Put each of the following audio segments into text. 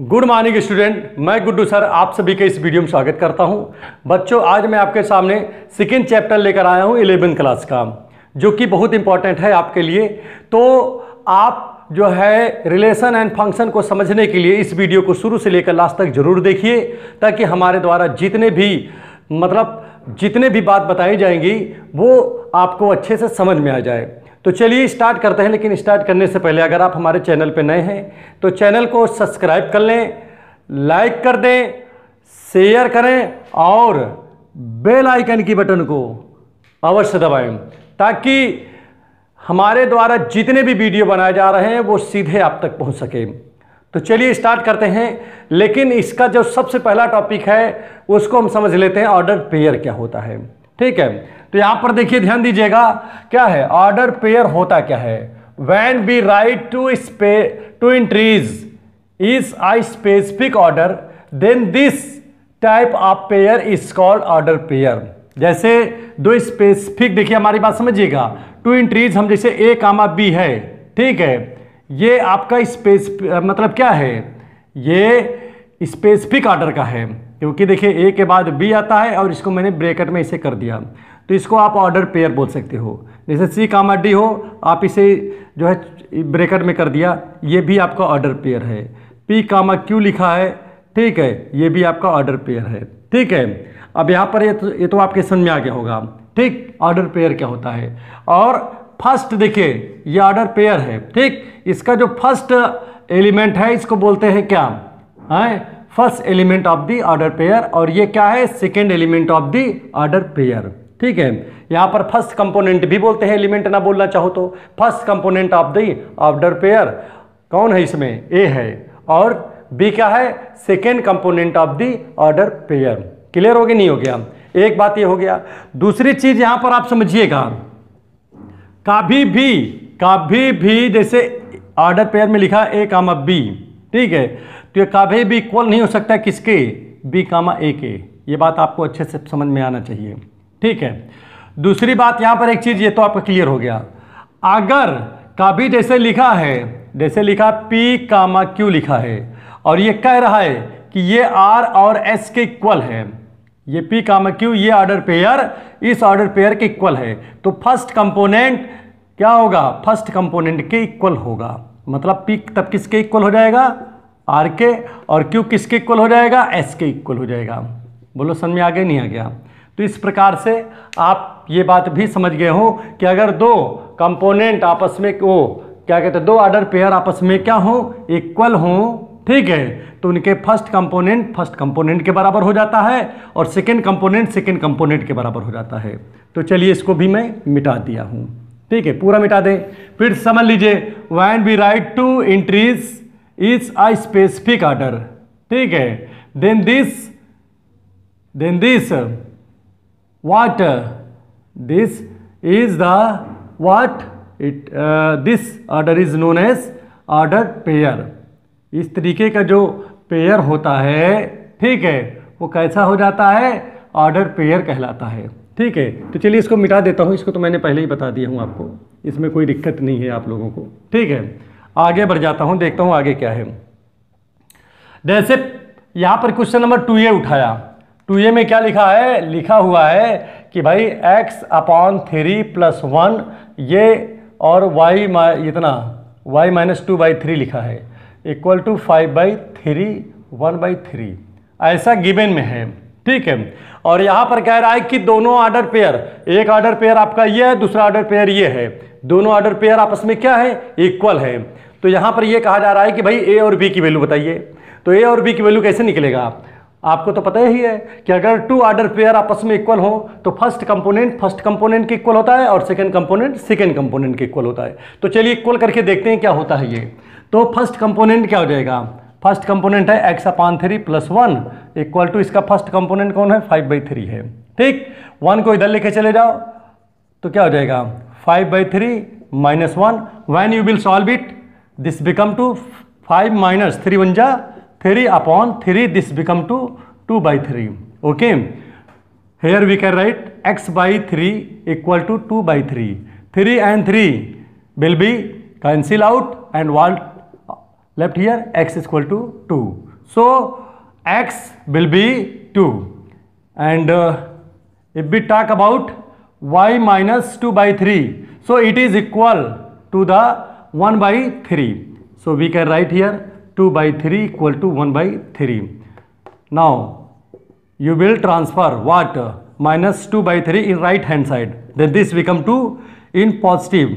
Good morning student मैं Guddu sir आप सभी के इस वीडियो में स्वागत करता हूं बच्चों आज मैं आपके सामने सेकेंड चैप्टर लेकर आया हूं इलेवेंथ क्लास का जो कि बहुत इंपॉर्टेंट है आपके लिए तो आप जो है रिलेशन एंड फंक्शन को समझने के लिए इस वीडियो को शुरू से लेकर लास्ट तक जरूर देखिए ताकि हमारे द्वारा जितने भी मतलब जितने भी बात बताई जाएंगी वो आपको अच्छे से समझ में आ जाए तो चलिए स्टार्ट करते हैं लेकिन स्टार्ट करने से पहले अगर आप हमारे चैनल पर नए हैं तो चैनल को सब्सक्राइब कर लें लाइक कर दें शेयर करें और बेल आइकन की बटन को अवश्य दबाएं ताकि हमारे द्वारा जितने भी वीडियो बनाए जा रहे हैं वो सीधे आप तक पहुंच सके तो चलिए स्टार्ट करते हैं लेकिन इसका जो सबसे पहला टॉपिक है उसको हम समझ लेते हैं ऑर्डर पेयर क्या होता है ठीक है तो यहां पर देखिए ध्यान दीजिएगा क्या है ऑर्डर पेयर होता क्या है वैन बी राइट टू स्पे two entries is a specific order then this type of pair is called order pair जैसे दो स्पेसिफिक देखिए हमारी बात समझिएगा टू इन ट्रीज हम जैसे ए कामा बी है ठीक है ये आपका स्पेस मतलब क्या है ये स्पेसिफिक ऑर्डर का है क्योंकि देखिए ए के बाद बी आता है और इसको मैंने ब्रेकेट में इसे कर दिया तो इसको आप ऑर्डर पेयर बोल सकते हो जैसे सी कामा डी हो आप इसे जो है ब्रेकेट में कर दिया ये भी आपका ऑर्डर पेयर है पी कामा क्यू लिखा है ठीक है ये भी आपका ऑर्डर पेयर है ठीक है अब यहाँ पर ये तो ये तो आपके समझ में आ गया होगा ठीक ऑर्डर पेयर क्या होता है और फर्स्ट देखिए ये ऑर्डर पेयर है ठीक इसका जो फर्स्ट एलिमेंट है इसको बोलते हैं क्या है first element of the order pair और ये क्या है second element of the order pair ठीक है यहाँ पर फर्स्ट कंपोनेंट भी बोलते हैं एलिमेंट ना बोलना चाहो तो first component of the order pair कौन है इसमें ए है और बी क्या है second component of the order pair clear हो गया नहीं हो गया एक बात ये हो गया दूसरी चीज यहाँ पर आप समझिएगा कभी भी कभी भी जैसे ऑर्डर पेयर में लिखा ए अब बी ठीक है तो ये कभी भी इक्वल नहीं हो सकता किसके बी कामा ए के ये बात आपको अच्छे से समझ में आना चाहिए ठीक है दूसरी बात यहाँ पर एक चीज़ ये तो आपका क्लियर हो गया अगर कभी जैसे लिखा है जैसे लिखा पी कामा क्यू लिखा है और ये कह रहा है कि ये आर और एस के इक्वल है ये पी कामा क्यू ये ऑर्डर पेयर इस ऑर्डर पेयर के इक्वल है तो फर्स्ट कंपोनेंट क्या होगा फर्स्ट कंपोनेंट के इक्वल होगा मतलब पी तब किसके इक्वल हो जाएगा आर के और क्यू किसके इक्वल हो जाएगा एस के इक्वल हो जाएगा बोलो समझ में आगे नहीं आ गया तो इस प्रकार से आप ये बात भी समझ गए हो कि अगर दो कंपोनेंट आपस में वो क्या कहते हैं दो आर्डर पेयर आपस में क्या हो इक्वल हो ठीक है तो उनके फर्स्ट कंपोनेंट फर्स्ट कंपोनेंट के बराबर हो जाता है और सेकेंड कंपोनेंट सेकेंड कंपोनेंट के बराबर हो जाता है तो चलिए इसको भी मैं मिटा दिया हूँ ठीक है पूरा मिटा दें फिर समझ लीजिए when we write two entries is a specific order ठीक है then this then this what this is the what it this order is known as order pair इस तरीके का जो पेयर होता है ठीक है वो कैसा हो जाता है ऑर्डर पेयर कहलाता है ठीक है तो चलिए इसको मिटा देता हूँ इसको तो मैंने पहले ही बता दिया हूँ आपको इसमें कोई दिक्कत नहीं है आप लोगों को ठीक है आगे बढ़ जाता हूँ देखता हूँ आगे क्या है जैसे यहाँ पर क्वेश्चन नंबर टू ए उठाया टू ए में क्या लिखा है लिखा हुआ है कि भाई x upon three plus one ये और y मा इतना y minus two by three लिखा है equal to five by three one by three ऐसा गिवेन में है ठीक है और यहाँ पर कह रहा है कि दोनों ऑर्डर पेयर एक ऑर्डर पेयर आपका ये है दूसरा ऑर्डर पेयर ये है दोनों ऑर्डर पेयर आपस में क्या है इक्वल है तो यहाँ पर ये कहा जा रहा है कि भाई ए और बी की वैल्यू बताइए तो ए और बी की वैल्यू कैसे निकलेगा आपको तो पता ही है कि अगर टू ऑर्डर पेयर आपस में इक्वल हो तो फर्स्ट कंपोनेंट फर्स्ट कंपोनेंट के इक्वल होता है और सेकंड कंपोनेंट सेकंड कंपोनेंट के इक्वल होता है तो चलिए इक्वल करके देखते हैं क्या होता है ये तो फर्स्ट कंपोनेंट क्या हो जाएगा फर्स्ट कंपोनेंट है x upon three plus one equal to इसका फर्स्ट कंपोनेंट कौन है फाइव बाई थ्री है ठीक वन को इधर लेके चले जाओ तो क्या हो जाएगा five by three minus one when you will solve it this become to five minus three one जा three upon three this become to two by three okay here we can write x by three equal to two by three three and three will be cancel out and what left here x equal to two so x will be 2 and uh, if we talk about y minus 2 by 3 so it is equal to the 1 by 3 so we can write here 2 by 3 equal to 1 by 3 now you will transfer what minus 2 by 3 in right hand side then this become 2 in positive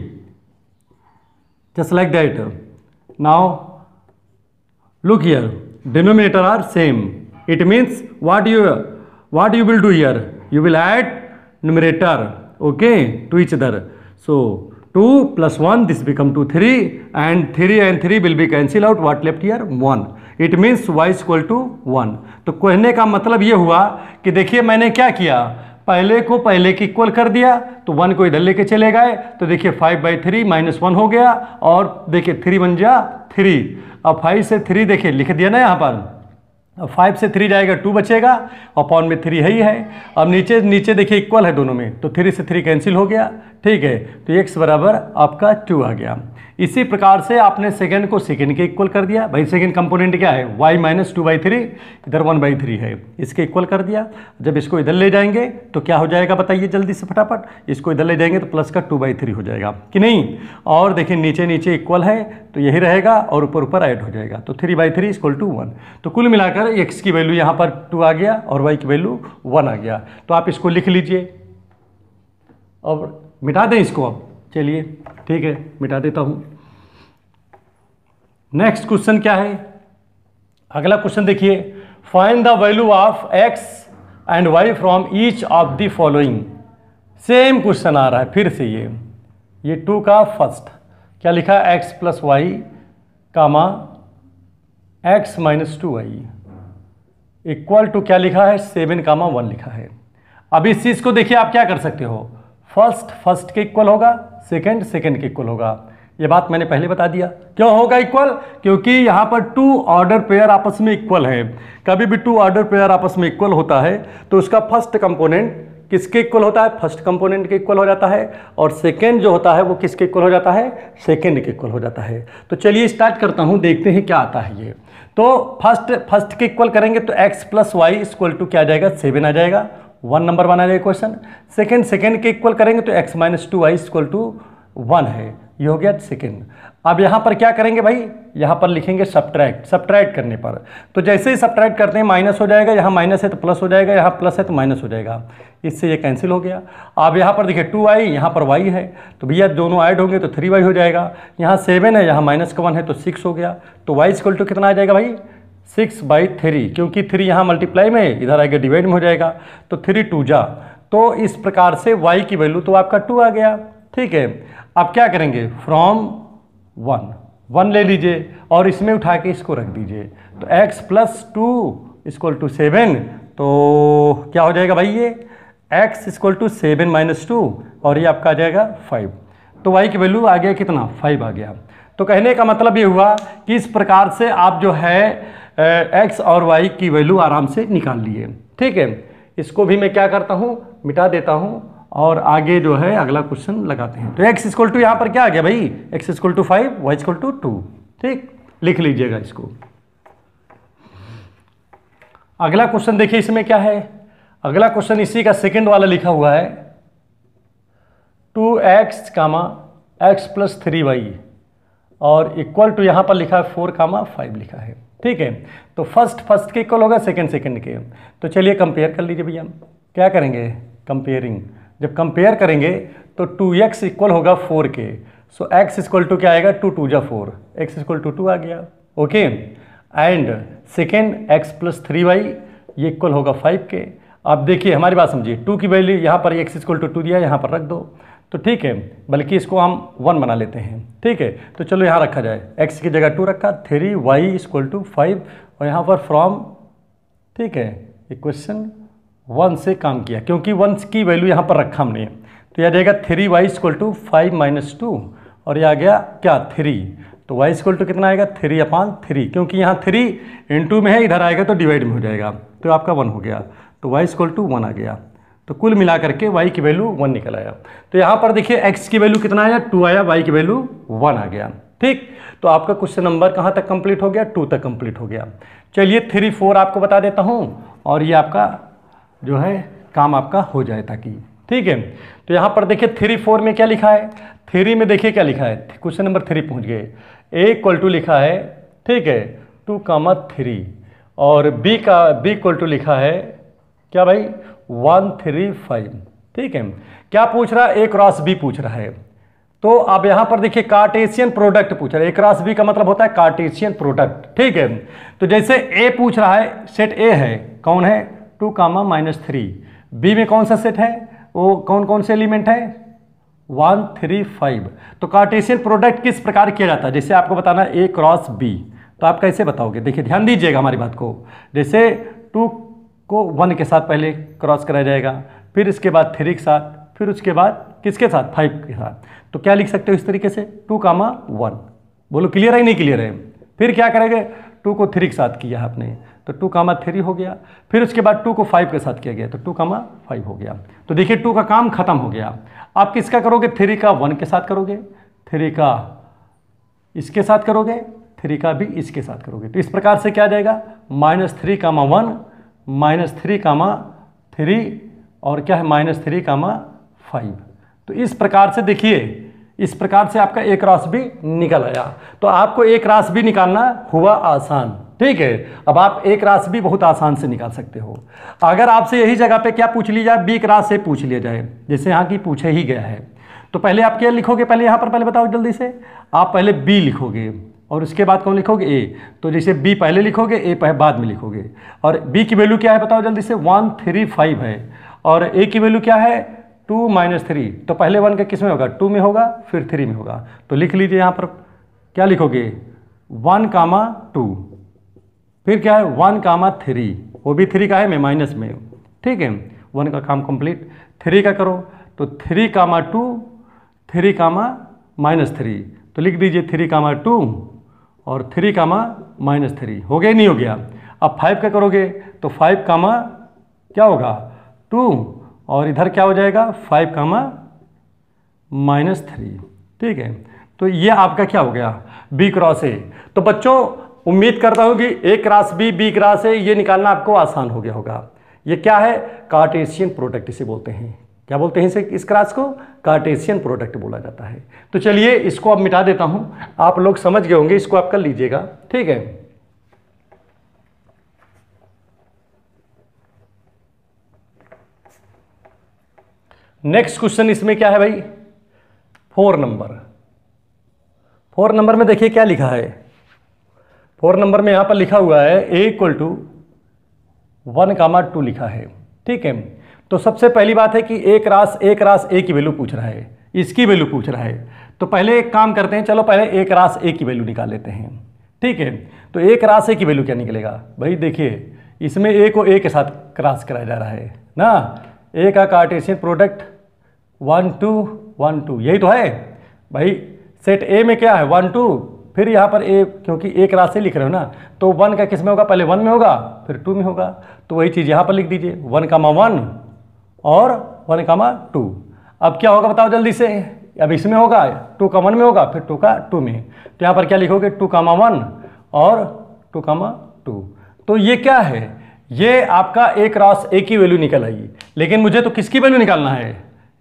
just like that now look here denominator are same. It means what you what you will do here? You will add numerator okay to each other. So 2 plus 1 this become 2 3 and 3 and 3 will be cancel out what left here 1 it means y is equal to one तो कहने का मतलब ये हुआ कि देखिए मैंने क्या किया पहले को पहले के इक्वल कर दिया तो वन को इधर लेके चले गए तो देखिए five by three minus one हो गया और देखिए थ्री बन जा थ्री अब फाइव से थ्री देखिए लिख दिया ना यहाँ पर अब फाइव से थ्री जाएगा टू बचेगा और पॉन में थ्री है ही है अब नीचे नीचे देखिए इक्वल है दोनों में तो थ्री से थ्री कैंसिल हो गया ठीक है तो एक्स बराबर आपका टू आ गया इसी प्रकार से आपने सेकेंड को सेकेंड के इक्वल कर दिया भाई सेकेंड कंपोनेंट क्या है y minus two by three इधर वन बाई थ्री है इसके इक्वल कर दिया जब इसको इधर ले जाएंगे तो क्या हो जाएगा बताइए जल्दी से फटाफट इसको इधर ले जाएंगे तो प्लस का टू बाई थ्री हो जाएगा कि नहीं और देखिए नीचे नीचे इक्वल है तो यही रहेगा और ऊपर ऊपर ऐड हो जाएगा तो three by three equal to one तो कुल मिलाकर एक्स की वैल्यू यहाँ पर टू आ गया और वाई की वैल्यू वन आ गया तो आप इसको लिख लीजिए और मिटा दें इसको अब चलिए ठीक है मिटा देता हूँ नेक्स्ट क्वेश्चन क्या है अगला क्वेश्चन देखिए find the value of x and y from each of the following same question आ रहा है फिर से ये ये टू का फर्स्ट क्या लिखा है x plus y comma x minus two y equal to क्या लिखा है सेवन कामा वन लिखा है अब इस चीज़ को देखिए आप क्या कर सकते हो फर्स्ट फर्स्ट के इक्वल होगा सेकेंड सेकेंड के इक्वल होगा ये बात मैंने पहले बता दिया क्यों होगा इक्वल क्योंकि यहाँ पर टू ऑर्डर पेयर आपस में इक्वल है कभी भी टू ऑर्डर पेयर आपस में इक्वल होता है तो उसका फर्स्ट कंपोनेंट किसके इक्वल होता है फर्स्ट कंपोनेंट के इक्वल हो जाता है और सेकेंड जो होता है वो किसके इक्वल हो जाता है सेकेंड के इक्वल हो जाता है तो चलिए स्टार्ट करता हूँ देखते हैं क्या आता है ये तो फर्स्ट फर्स्ट के इक्वल करेंगे तो x plus y equal to क्या आ जाएगा सेवन आ जाएगा वन नंबर वन आ जाएगा क्वेश्चन सेकेंड सेकेंड के इक्वल करेंगे तो x minus two y equal to one है ये हो गया सेकेंड अब यहाँ पर क्या करेंगे भाई यहाँ पर लिखेंगे सब्ट्रैक्ट सब्ट्रैक्ट करने पर तो जैसे ही सब्ट्रैक्ट करते हैं माइनस हो जाएगा यहाँ माइनस है तो प्लस हो जाएगा यहाँ प्लस है तो माइनस हो जाएगा इससे ये कैंसिल हो गया अब यहाँ पर देखिए टू आई यहाँ पर वाई है तो भैया दोनों ऐड होंगे तो थ्री वाई हो जाएगा यहाँ सेवन है यहाँ माइनस का वन है तो सिक्स हो गया तो वाई इक्वल टू कितना आ जाएगा भाई सिक्स बाई थ्री क्योंकि थ्री यहाँ मल्टीप्लाई में इधर आगे डिवाइड में हो जाएगा तो थ्री टू जा तो इस प्रकार से वाई की वैल्यू तो आपका टू आ गया ठीक है अब क्या करेंगे फ्रॉम वन वन ले लीजिए और इसमें उठा के इसको रख दीजिए तो x plus two is equal to seven तो क्या हो जाएगा भाई ये x is equal to seven minus two और ये आपका आ जाएगा फाइव तो वाई की वैल्यू आ गया कितना फाइव आ गया तो कहने का मतलब ये हुआ कि इस प्रकार से आप जो है एक्स और वाई की वैल्यू आराम से निकाल लिए ठीक है इसको भी मैं क्या करता हूँ मिटा देता हूँ और आगे जो है अगला क्वेश्चन लगाते हैं तो एक्स इक्वल टू यहाँ पर क्या आ गया भाई x equal to five y equal to two ठीक लिख लीजिएगा इसको अगला क्वेश्चन देखिए इसमें क्या है अगला क्वेश्चन इसी का सेकेंड वाला लिखा हुआ है two x comma x plus three y और इक्वल टू यहाँ पर लिखा है फोर कामा फाइव लिखा है ठीक है तो फर्स्ट फर्स्ट के इक्वल होगा सेकंड सेकंड के तो चलिए कंपेयर कर लीजिए भैया क्या करेंगे कंपेयरिंग जब कंपेयर करेंगे तो टू एक्स इक्वल होगा फोर के सो एक्स इक्वल टू क्या आएगा टू टू जा four x equal to two आ गया okay and second x plus three y ये इक्वल होगा फाइव के आप देखिए हमारी बात समझिए टू की वैल्यू यहाँ पर एक्स इक्वल टू टू दिया यहाँ पर रख दो तो ठीक है बल्कि इसको हम वन बना लेते हैं ठीक है तो चलो यहाँ रखा जाए एक्स की जगह टू रखा three y is equal to five और यहाँ पर फ्रॉम ठीक है इक्वेशन वन से काम किया क्योंकि वन की वैल्यू यहाँ पर रखा हमने तो यह जाएगा three y is equal to five minus two और यह आ गया क्या थ्री तो वाई इजक्वल टू कितना आएगा थ्री अपान थ्री क्योंकि यहाँ थ्री इंटू में है इधर आएगा तो डिवाइड में हो जाएगा तो आपका वन हो गया तो वाई इजक्वल टू वन आ गया तो कुल मिलाकर के y की वैल्यू वन निकल आया तो यहाँ पर देखिए x की वैल्यू कितना आया टू आया y की वैल्यू वन आ गया ठीक तो आपका क्वेश्चन नंबर कहाँ तक कंप्लीट हो गया टू तक कंप्लीट हो गया चलिए थ्री फोर आपको बता देता हूँ और ये आपका जो है काम आपका हो जाए ताकि ठीक है तो यहाँ पर देखिए थ्री फोर में क्या लिखा है थ्री में देखिए क्या लिखा है क्वेश्चन नंबर थ्री पहुँच गए ए इक्वल टू लिखा है ठीक है टू कामा थ्री और बी का बी इक्वल टू लिखा है क्या भाई वन थ्री फाइव ठीक है क्या पूछ रहा है ए क्रॉस बी पूछ रहा है तो अब यहां पर देखिए कार्टेशियन प्रोडक्ट पूछ रहा है ए क्रॉस बी का मतलब होता है कार्टेशियन प्रोडक्ट ठीक है तो जैसे ए पूछ रहा है सेट ए है कौन है two comma minus three B में कौन सा सेट है वो कौन कौन से एलिमेंट है वन थ्री फाइव तो कार्टेशियन प्रोडक्ट किस प्रकार किया जाता है जैसे आपको बताना ए क्रॉस बी तो आप कैसे बताओगे देखिए ध्यान दीजिएगा हमारी बात को जैसे टू को वन के साथ पहले क्रॉस कराया जाएगा फिर इसके बाद थ्री के साथ फिर उसके बाद किसके साथ फाइव के साथ तो क्या लिख सकते हो इस तरीके से टू कामा वन बोलो क्लियर है नहीं क्लियर है फिर क्या करेंगे टू को थ्री के साथ किया आपने तो टू कामा थ्री हो गया फिर उसके बाद टू को फाइव के साथ किया गया तो टू कामा फाइव हो गया तो देखिए टू का काम खत्म हो गया आप किसका करोगे थ्री का वन के साथ करोगे थ्री का इसके साथ करोगे थ्री का भी इसके साथ करोगे तो इस प्रकार से क्या जाएगा minus three comma one minus three comma three और क्या है माइनस थ्री कामा फाइव तो इस प्रकार से देखिए इस प्रकार से आपका एक रास भी निकल आया तो आपको एक राश भी निकालना हुआ आसान ठीक है अब आप एक राश भी बहुत आसान से निकाल सकते हो अगर आपसे यही जगह पे क्या पूछ लिया जाए बी एक राश से पूछ लिया जाए जैसे यहाँ की पूछे ही गया है तो पहले आप क्या लिखोगे पहले यहाँ पर पहले बताओ जल्दी से आप पहले बी लिखोगे और उसके बाद कौन लिखोगे ए तो जैसे बी पहले लिखोगे ए पहले बाद में लिखोगे और बी की वैल्यू क्या है बताओ जल्दी से वन थ्री फाइव है और ए की वैल्यू क्या है टू माइनस थ्री तो पहले वन का किस में होगा टू में होगा फिर थ्री में होगा तो लिख लीजिए यहाँ पर क्या लिखोगे वन कामा टू फिर क्या है वन कामा थ्री वो भी थ्री का है मैं माइनस में ठीक है वन का काम कंप्लीट थ्री का करो तो three comma two three comma minus three तो लिख दीजिए थ्री कामा टू और थ्री कामा माइनस थ्री हो गया नहीं हो गया अब फाइव का करोगे तो फाइव कामा क्या होगा टू और इधर क्या हो जाएगा फाइव कामा माइनस थ्री ठीक है तो ये आपका क्या हो गया बी क्रॉस ए तो बच्चों उम्मीद करता हूँ कि A cross B B cross A ये निकालना आपको आसान हो गया होगा ये क्या है कार्टेशियन प्रोडक्ट इसे बोलते हैं क्या बोलते हैं इसे इस क्रास को कार्टेशियन प्रोडक्ट बोला जाता है तो चलिए इसको अब मिटा देता हूं आप लोग समझ गए होंगे इसको आप कर लीजिएगा ठीक है नेक्स्ट क्वेश्चन इसमें क्या है भाई फोर नंबर फोर नंबर में देखिए क्या लिखा है फोर नंबर में यहां पर लिखा हुआ है A equal to one comma two लिखा है ठीक है तो सबसे पहली बात है कि एक रास एक रास ए की वैल्यू पूछ रहा है इसकी वैल्यू पूछ रहा है तो पहले एक काम करते हैं चलो पहले एक रास ए की वैल्यू निकाल लेते हैं ठीक है तो एक रास ए की वैल्यू क्या निकलेगा भाई देखिए इसमें ए को ए के साथ क्रास कराया जा रहा है ना ए का Cartesian product one two one two यही तो है भाई सेट ए में क्या है वन टू फिर यहाँ पर ए क्योंकि एक रास से लिख रहे हो ना तो वन का किस में होगा पहले वन में होगा फिर टू में होगा तो वही चीज़ यहाँ पर लिख दीजिए वन का मा वन और वन कामा टू अब क्या होगा बताओ जल्दी से अब इसमें होगा टू का वन में होगा फिर टू का टू में तो यहाँ पर क्या लिखोगे टू कामा वन और टू कामा टू तो ये क्या है ये आपका एक रास ए की वैल्यू निकल आएगी लेकिन मुझे तो किसकी वैल्यू निकालना है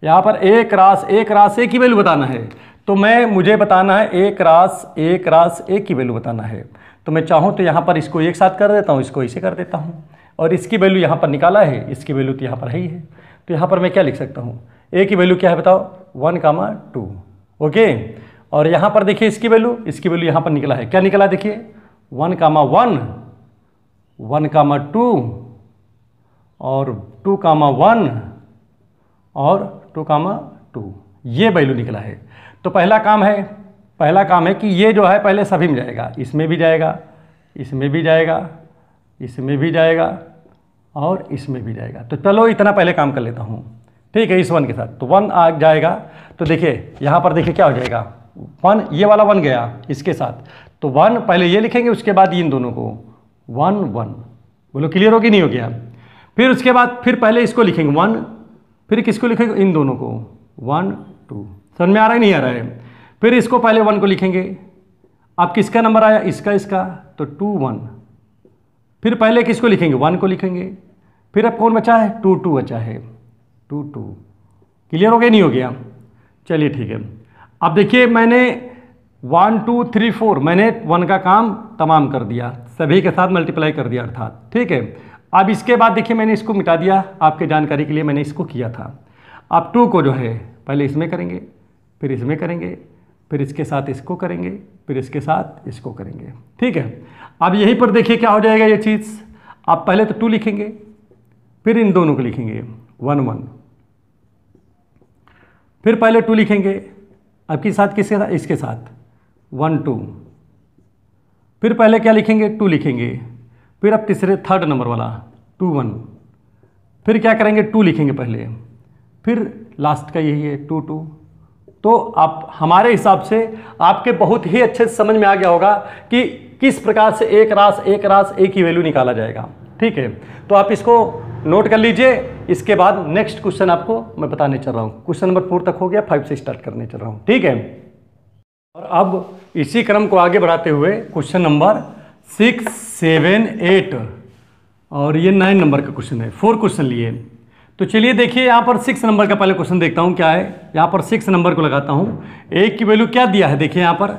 यहाँ पर एक रास एक रास ए की वैल्यू बताना है तो मैं मुझे बताना है एक रास एक रास ए की वैल्यू बताना है तो मैं चाहूँ तो यहाँ पर इसको एक साथ कर देता हूँ इसको इसे कर देता हूँ और इसकी वैल्यू यहाँ पर निकाला है इसकी वैल्यू तो यहाँ पर है ही है तो यहाँ पर मैं क्या लिख सकता हूँ ए की वैल्यू क्या है बताओ वन कामा टू ओके और यहाँ पर देखिए इसकी वैल्यू इसकी वैल्यू यहाँ पर निकला है क्या निकला देखिए one comma one one comma two और टू कामा वन और टू कामा टू ये वैल्यू निकला है तो पहला काम है पहला काम है कि ये जो है पहले सभी में जाएगा इसमें भी जाएगा इसमें भी जाएगा इसमें भी जाएगा और इसमें भी जाएगा तो चलो इतना पहले काम कर लेता हूँ ठीक है इस वन के साथ तो वन आ जाएगा तो देखिए यहाँ पर देखिए क्या हो जाएगा वन ये वाला वन गया इसके साथ तो वन पहले ये लिखेंगे उसके बाद इन दोनों को वन वन बोलो क्लियर हो नहीं हो गया फिर उसके बाद फिर पहले इसको लिखेंगे वन फिर किसको लिखेंगे इन दोनों को वन टू समझ में आ रहा है नहीं आ रहा है फिर इसको पहले वन को लिखेंगे अब किसका नंबर आया इसका इसका तो टू वन फिर पहले किसको लिखेंगे वन को लिखेंगे फिर अब कौन बचा है टू टू बचा है टू टू क्लियर हो गया नहीं हो गया चलिए ठीक है अब देखिए मैंने वन टू थ्री फोर मैंने वन का काम तमाम कर दिया सभी के साथ मल्टीप्लाई कर दिया अर्थात ठीक है अब इसके बाद देखिए मैंने इसको मिटा दिया आपके जानकारी के लिए मैंने इसको किया था अब टू को जो है पहले इसमें करेंगे फिर इसमें करेंगे फिर इसके साथ इसको करेंगे फिर इसके साथ इसको करेंगे ठीक है अब यहीं पर देखिए क्या हो जाएगा ये चीज़ आप पहले तो टू लिखेंगे फिर इन दोनों को लिखेंगे वन वन फिर पहले टू लिखेंगे अब साथ किसके साथ इसके साथ वन टू फिर पहले क्या लिखेंगे टू लिखेंगे फिर अब तीसरे थर्ड नंबर वाला टू वन फिर क्या करेंगे टू लिखेंगे पहले फिर लास्ट का यही है टू टू तो आप हमारे हिसाब से आपके बहुत ही अच्छे से समझ में आ गया होगा कि किस प्रकार से एक रास एक रास एक ही वैल्यू निकाला जाएगा ठीक है तो आप इसको नोट कर लीजिए इसके बाद नेक्स्ट क्वेश्चन आपको मैं बताने चल रहा हूँ क्वेश्चन नंबर फोर तक हो गया फाइव से स्टार्ट करने चल रहा हूँ ठीक है और अब इसी क्रम को आगे बढ़ाते हुए question number six seven eight और ये नाइन नंबर का क्वेश्चन है फोर क्वेश्चन लिए तो चलिए देखिए यहाँ पर सिक्स नंबर का पहले क्वेश्चन देखता हूँ क्या है यहाँ पर सिक्स नंबर को लगाता हूँ एक की वैल्यू क्या दिया है देखिए यहाँ पर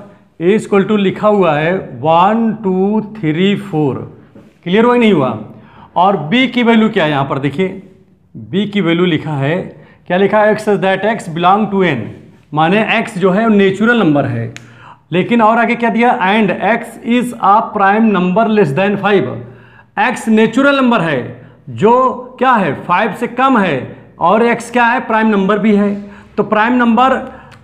ए स्क्वल टू लिखा हुआ है one two three four clear हुआ नहीं हुआ और बी की वैल्यू क्या है यहाँ पर देखिए बी की वैल्यू लिखा है क्या लिखा है x that x belong to N माने एक्स जो है नेचुरल नंबर है लेकिन और आगे क्या दिया and x is a prime number less than five x natural number है जो क्या है फाइव से कम है और एक्स क्या है प्राइम नंबर भी है तो प्राइम नंबर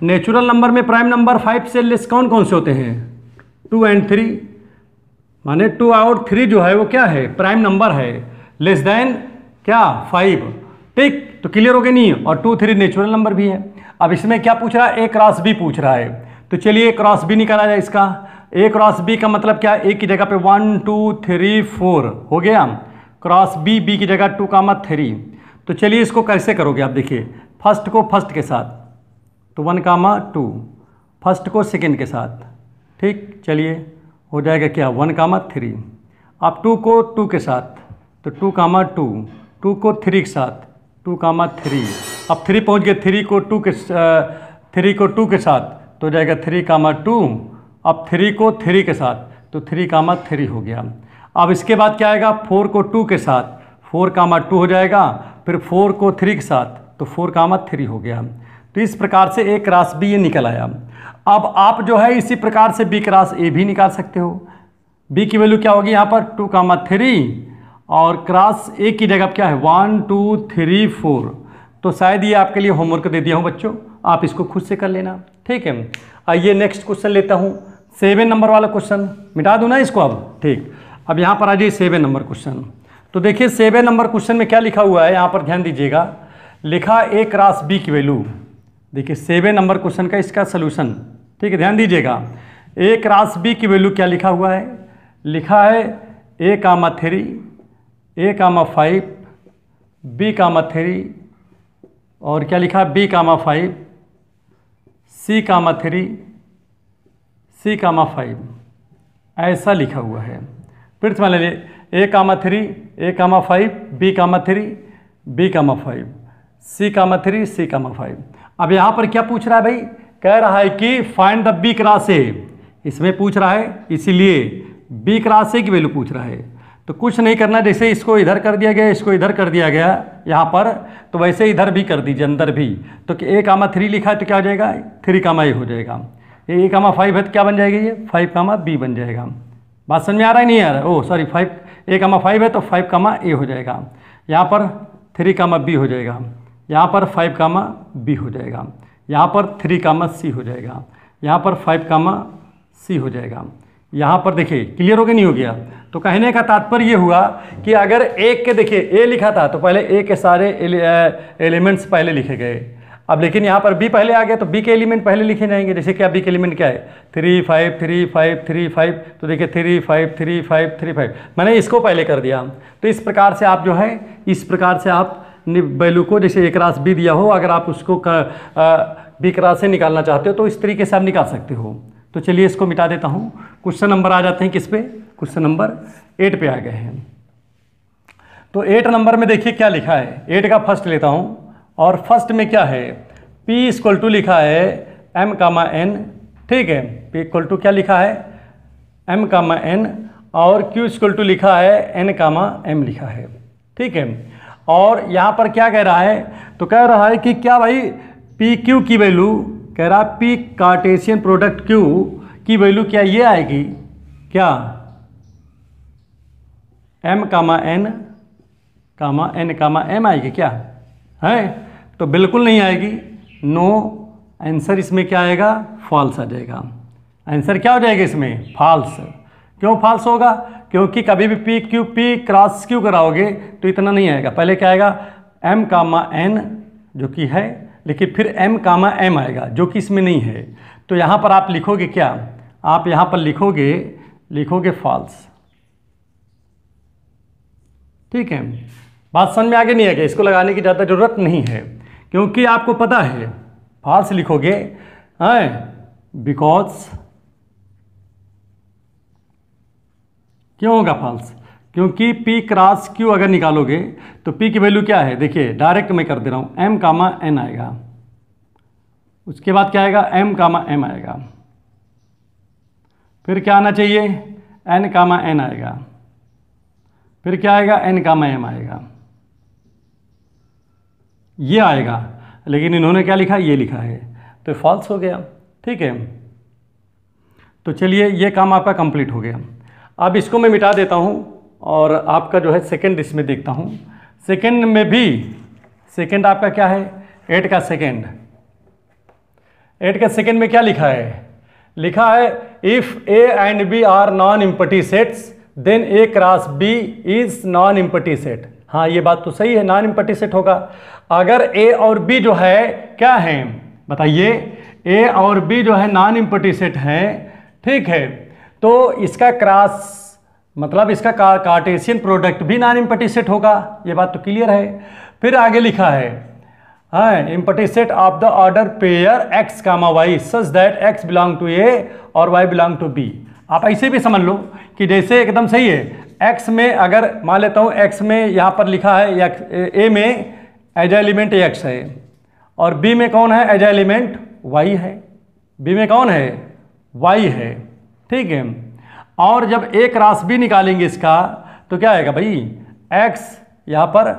नेचुरल नंबर में प्राइम नंबर फाइव से लेस कौन कौन से होते हैं टू एंड थ्री माने टू और थ्री जो है वो क्या है प्राइम नंबर है लेस देन क्या फाइव ठीक तो क्लियर हो गया नहीं और टू थ्री नेचुरल नंबर भी है अब इसमें क्या पूछ रहा है ए क्रॉस बी पूछ रहा है तो चलिए ए क्रॉस बी निकाला जाए इसका ए क्रॉस बी का मतलब क्या ए की जगह पे वन टू थ्री फोर हो गया क्रॉस बी बी की जगह टू कामा थ्री तो चलिए इसको कैसे करोगे आप देखिए फर्स्ट को फर्स्ट के साथ तो वन कामा टू फर्स्ट को सेकेंड के साथ ठीक चलिए हो जाएगा क्या वन कामा थ्री आप टू को टू के साथ तो टू कामा टू टू को थ्री के साथ टू कामा थ्री अब थ्री पहुँच गए थ्री को टू के थ्री को टू के साथ तो हो जाएगा थ्री कामा टू अब थ्री को थ्री के साथ तो थ्री कामा थ्री हो गया अब इसके बाद क्या आएगा फोर को टू के साथ फोर कामा टू हो जाएगा फिर फोर को थ्री के साथ तो फोर कामा थ्री हो गया तो इस प्रकार से ए क्रास बी ये निकल आया अब आप जो है इसी प्रकार से बी क्रास ए भी निकाल सकते हो बी की वैल्यू क्या होगी यहाँ पर टू कामा थ्री और क्रास ए की जगह क्या है वन टू थ्री फोर तो शायद ये आपके लिए होमवर्क दे दिया हूँ बच्चों आप इसको खुद से कर लेना ठीक है आइए नेक्स्ट क्वेश्चन लेता हूँ सेवन नंबर वाला क्वेश्चन मिटा दूँ ना इसको अब ठीक अब यहाँ पर आ जाइए सेवन नंबर क्वेश्चन तो देखिए सेवन नंबर क्वेश्चन में क्या लिखा हुआ है यहाँ पर ध्यान दीजिएगा लिखा ए क्रॉस बी की वैल्यू देखिए सेवन नंबर क्वेश्चन का इसका सलूशन ठीक है ध्यान दीजिएगा ए क्रॉस बी की वैल्यू क्या लिखा हुआ है लिखा है A comma three A comma five B comma three और क्या लिखा B comma five C comma three C comma five ऐसा लिखा हुआ है फिर से मान लीजिए A comma three A comma five B comma three B comma five C comma three C comma five अब यहाँ पर क्या पूछ रहा है भाई कह रहा है कि find the B cross A इसमें पूछ रहा है इसीलिए बी क्रास ए की वैल्यू पूछ रहा है तो कुछ नहीं करना जैसे इसको इधर कर दिया गया इसको इधर कर दिया गया यहाँ पर तो वैसे इधर भी कर दीजिए अंदर भी तो कि ए कामा थ्री लिखा है तो क्या हो जाएगा थ्री कामा ए हो जाएगा ए कामा फाइव है तो क्या बन जाएगा ये फाइव कामा बी बन जाएगा बात समझ में आ रहा है नहीं आ रहा oh sorry five A comma five है तो फाइव कामा ए हो जाएगा यहाँ पर थ्री कामा बी हो जाएगा यहाँ पर फाइव कामा बी हो जाएगा यहाँ पर थ्री कामा सी हो जाएगा यहाँ पर फाइव कामा सी हो जाएगा यहाँ पर देखिए क्लियर हो गया नहीं हो गया तो कहने का तात्पर्य ये हुआ कि अगर एक के देखिए ए लिखा था तो पहले ए के सारे एलिमेंट्स पहले लिखे गए अब लेकिन यहाँ पर बी पहले आ गया तो बी के एलिमेंट पहले लिखे जाएंगे जैसे क्या बी के एलिमेंट क्या है three five three five three five तो देखिए three five three five three five मैंने इसको पहले कर दिया तो इस प्रकार से आप जो है इस प्रकार से आप वैल्यू को जैसे एक रास बी दिया हो अगर आप उसको बी क्रास से निकालना चाहते हो तो इस तरीके से आप निकाल सकते हो तो चलिए इसको मिटा देता हूँ क्वेश्चन नंबर आ जाते हैं किस पे क्वेश्चन नंबर एट पे आ गए हैं तो एट नंबर में देखिए क्या लिखा है एट का फर्स्ट लेता हूँ और फर्स्ट में क्या है P इक्वल टू लिखा है m कामा एन ठीक है P इक्वल टू क्या लिखा है m कामा एन और Q इक्वल टू लिखा है n कामा एम लिखा है ठीक है और यहाँ पर क्या कह रहा है तो कह रहा है कि क्या भाई पी क्यू की वैल्यू कह रहा है पी कार्टेशियन प्रोडक्ट क्यू की वैल्यू क्या ये आएगी क्या m comma N comma N comma M आएगी क्या है तो बिल्कुल नहीं आएगी नो आंसर इसमें क्या आएगा फॉल्स आ जाएगा आंसर क्या हो जाएगा इसमें फॉल्स क्यों फॉल्स होगा क्योंकि कभी भी P Q P cross Q कराओगे तो इतना नहीं आएगा पहले क्या आएगा एम कामा एन जो कि है लेकिन फिर एम कामा एम आएगा जो कि इसमें नहीं है तो यहाँ पर आप लिखोगे क्या आप यहाँ पर लिखोगे लिखोगे फॉल्स ठीक है बात समझ में आगे नहीं आएगा इसको लगाने की ज़्यादा ज़रूरत नहीं है क्योंकि आपको पता है फॉल्स लिखोगे हैं बिकॉज क्यों होगा फॉल्स क्योंकि p क्रॉस q अगर निकालोगे तो p की वैल्यू क्या है देखिए डायरेक्ट मैं कर दे रहा हूँ m कामा n आएगा उसके बाद क्या आएगा m कामा m आएगा फिर क्या आना चाहिए n कामा n आएगा फिर क्या आएगा n कामा m आएगा ये आएगा लेकिन इन्होंने क्या लिखा ये लिखा है तो फॉल्स हो गया ठीक है तो चलिए ये काम आपका कंप्लीट हो गया अब इसको मैं मिटा देता हूँ और आपका जो है सेकंड इसमें देखता हूँ सेकंड में भी सेकंड आपका क्या है एट का सेकंड एट का सेकंड में क्या लिखा है लिखा है if A and B are non empty sets then A cross B is non empty set हाँ ये बात तो सही है नॉन इम्पटी सेट होगा अगर ए और बी जो है क्या है बताइए ए और बी जो है नॉन इम्पटी सेट है ठीक है तो इसका क्रॉस मतलब इसका का, कार्टेशियन प्रोडक्ट भी नॉन इम्पटी सेट होगा ये बात तो क्लियर है फिर आगे लिखा है हाँ empty set of the order pair x comma y such that x belong to A और वाई बिलोंग टू बी आप ऐसे भी समझ लो कि जैसे एकदम सही है एक्स में अगर मान लेता हूँ एक्स में यहाँ पर लिखा है ए में एज एलिमेंट एक्स है और बी में कौन है एज एलिमेंट वाई है बी में कौन है वाई है ठीक है और जब एक क्रॉस बी निकालेंगे इसका तो क्या आएगा भाई एक्स यहाँ पर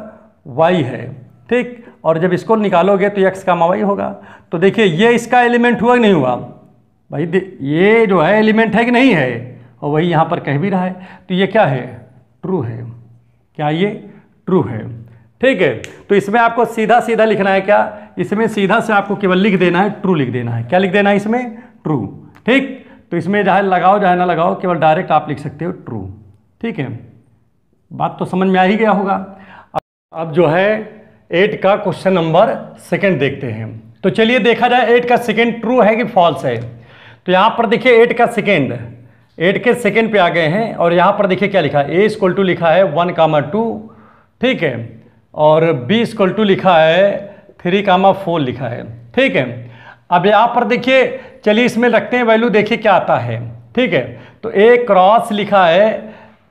वाई है ठीक और जब इसको निकालोगे तो एक्स का मावाई होगा तो देखिए ये इसका एलिमेंट हुआ कि नहीं हुआ भाई ये जो है एलिमेंट है कि नहीं है और वही यहाँ पर कह भी रहा है तो ये क्या है ट्रू है क्या ये ट्रू है ठीक है तो इसमें आपको सीधा सीधा लिखना है क्या इसमें सीधा से आपको केवल लिख देना है ट्रू लिख देना है क्या लिख देना है इसमें ट्रू ठीक तो इसमें चाहे लगाओ चाहे ना लगाओ केवल डायरेक्ट आप लिख सकते हो ट्रू ठीक है बात तो समझ में आ ही गया होगा अब जो है एट का क्वेश्चन नंबर सेकंड देखते हैं तो चलिए देखा जाए एट का सेकंड ट्रू है कि फॉल्स है तो यहाँ पर देखिए एट का सेकंड एट के सेकेंड पे आ गए हैं और यहाँ पर देखिए क्या लिखा है ए स्क्वल टू लिखा है वन कामा टू ठीक है और बी स्क्वल टू लिखा है थ्री कामा फोर लिखा है ठीक है अब यहाँ पर देखिए चलिए इसमें रखते हैं वैल्यू देखिए क्या आता है ठीक है तो ए क्रॉस लिखा है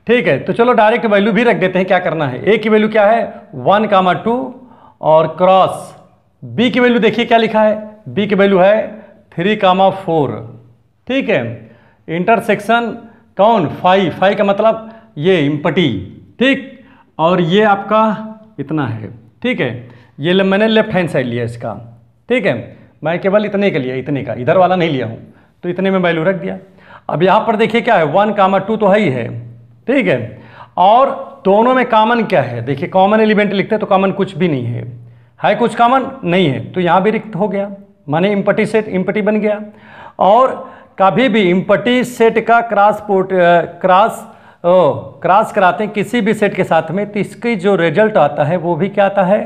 ठीक है तो चलो डायरेक्ट वैल्यू भी रख देते हैं क्या करना है ए की वैल्यू क्या है वन कामा टू और क्रॉस बी की वैल्यू देखिए क्या लिखा है बी की वैल्यू है थ्री कामा फोर ठीक है इंटरसेक्शन कौन फाई फाई का मतलब ये इम्पटी ठीक और ये आपका इतना है ठीक है ये ले, मैंने लेफ्ट हैंड साइड लिया इसका ठीक है मैं केवल इतने का के लिया इतने का इधर वाला नहीं लिया हूँ तो इतने में वैल्यू रख दिया अब यहाँ पर देखिए क्या है वन कामा टू तो है ही है ठीक है और दोनों में कॉमन क्या है देखिए कॉमन एलिमेंट लिखते हैं तो कॉमन कुछ भी नहीं है है कुछ कॉमन नहीं है तो यहाँ भी रिक्त हो गया माने इम्पटी से इम्पटी बन गया और कभी भी इम्पटी सेट का cross port cross O cross कराते हैं किसी भी सेट के साथ में तो इसकी जो रिजल्ट आता है वो भी क्या आता है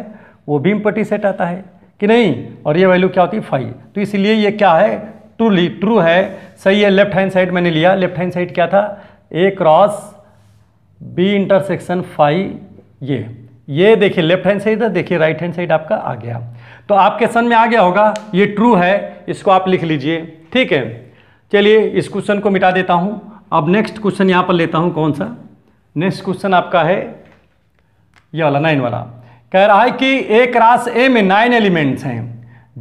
वो भी इम्पटी सेट आता है कि नहीं और ये वैल्यू क्या होती है फाइव तो इसलिए ये क्या है ली ट्रू है सही है लेफ्ट हैंड साइड मैंने लिया लेफ्ट हैंड साइड क्या था A cross B intersection five ये ये देखिए लेफ्ट हैंड साइड देखिए राइट हैंड साइड आपका आ गया तो आपके सन में आ गया होगा ये ट्रू है इसको आप लिख लीजिए ठीक है चलिए इस क्वेश्चन को मिटा देता हूँ अब नेक्स्ट क्वेश्चन यहाँ पर लेता हूँ कौन सा नेक्स्ट क्वेश्चन आपका है ये वाला नाइन वाला कह रहा है कि एक रास ए में नाइन एलिमेंट्स हैं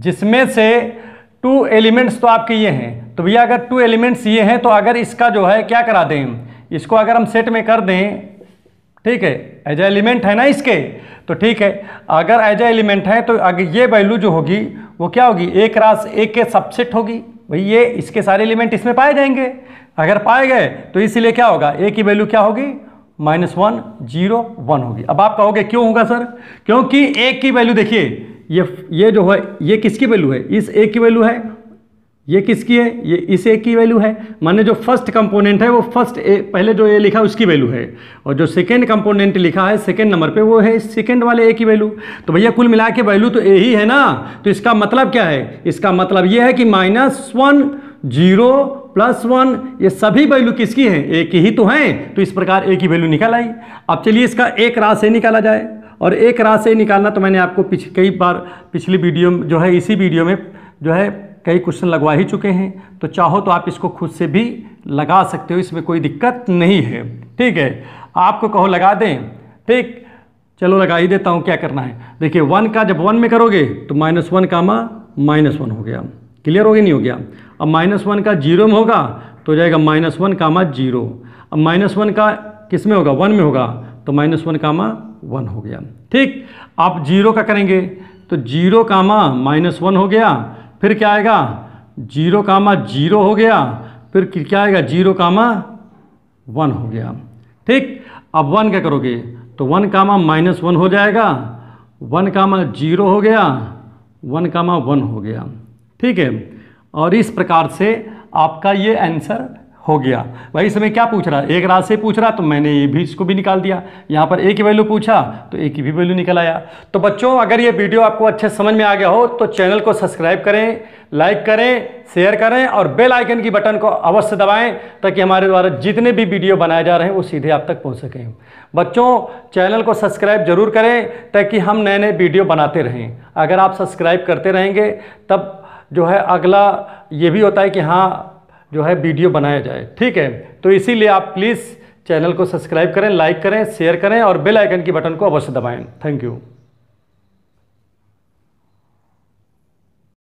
जिसमें से टू एलिमेंट्स तो आपके ये हैं तो भैया अगर टू एलिमेंट्स ये हैं तो अगर इसका जो है क्या करा दें इसको अगर हम सेट में कर दें ठीक है एज एलिमेंट है ना इसके तो ठीक है अगर एज एलिमेंट है तो अगर ये वैल्यू जो होगी वो क्या होगी एक रास ए के सबसेट होगी भाई ये इसके सारे एलिमेंट इसमें पाए जाएंगे अगर पाए गए तो इसीलिए क्या होगा ए की वैल्यू क्या होगी माइनस वन जीरो वन होगी अब आप कहोगे क्यों होगा सर क्योंकि ए की वैल्यू देखिए ये ये जो है ये किसकी वैल्यू है इस ए की वैल्यू है ये किसकी है ये इस ए की वैल्यू है माने जो फर्स्ट कंपोनेंट है वो फर्स्ट ए पहले जो ए लिखा है उसकी वैल्यू है और जो सेकेंड कंपोनेंट लिखा है सेकेंड नंबर पे वो है सेकेंड वाले ए की वैल्यू तो भैया कुल मिला के वैल्यू तो ए ही है ना तो इसका मतलब क्या है इसका मतलब ये है कि minus one zero plus one ये सभी वैल्यू किसकी हैं ए की ही तो हैं तो इस प्रकार ए की वैल्यू निकल आई अब चलिए इसका एक रास ए निकाला जाए और एक रास ए निकालना तो मैंने आपको पिछ कई बार पिछली वीडियो में जो है इसी वीडियो में जो है कई क्वेश्चन लगवा ही चुके हैं तो चाहो तो आप इसको खुद से भी लगा सकते हो इसमें कोई दिक्कत नहीं है ठीक है आपको कहो लगा दें ठीक चलो लगा ही देता हूँ क्या करना है देखिए वन का जब वन में करोगे तो minus one comma minus one हो गया क्लियर हो गया नहीं हो गया अब माइनस वन का जीरो में होगा तो हो जाएगा माइनस वन कामा जीरो अब माइनस वन का किस में होगा वन में होगा तो माइनस वन कामा वन हो गया ठीक आप जीरो का करेंगे तो जीरो कामा माइनस वन हो गया फिर क्या आएगा जीरो कामा जीरो हो गया फिर क्या आएगा जीरो कामा वन हो गया ठीक अब वन क्या करोगे तो वन कामा माइनस वन हो जाएगा वन कामा जीरो हो गया वन कामा वन हो गया ठीक है और इस प्रकार से आपका ये आंसर हो गया भाई इसमें क्या पूछ रहा है एक रात से पूछ रहा तो मैंने ये भी इसको भी निकाल दिया यहाँ पर एक की वैल्यू पूछा तो एक की भी वैल्यू निकल आया तो बच्चों अगर ये वीडियो आपको अच्छे समझ में आ गया हो तो चैनल को सब्सक्राइब करें लाइक करें शेयर करें और बेल आइकन की बटन को अवश्य दबाएं ताकि हमारे द्वारा जितने भी वीडियो बनाए जा रहे हैं वो सीधे आप तक पहुँच सकें बच्चों चैनल को सब्सक्राइब जरूर करें ताकि हम नए नए वीडियो बनाते रहें अगर आप सब्सक्राइब करते रहेंगे तब जो है अगला ये भी होता है कि हाँ जो है वीडियो बनाया जाए ठीक है तो इसीलिए आप प्लीज़ चैनल को सब्सक्राइब करें लाइक करें शेयर करें और बेल आइकन की बटन को अवश्य दबाएं थैंक यू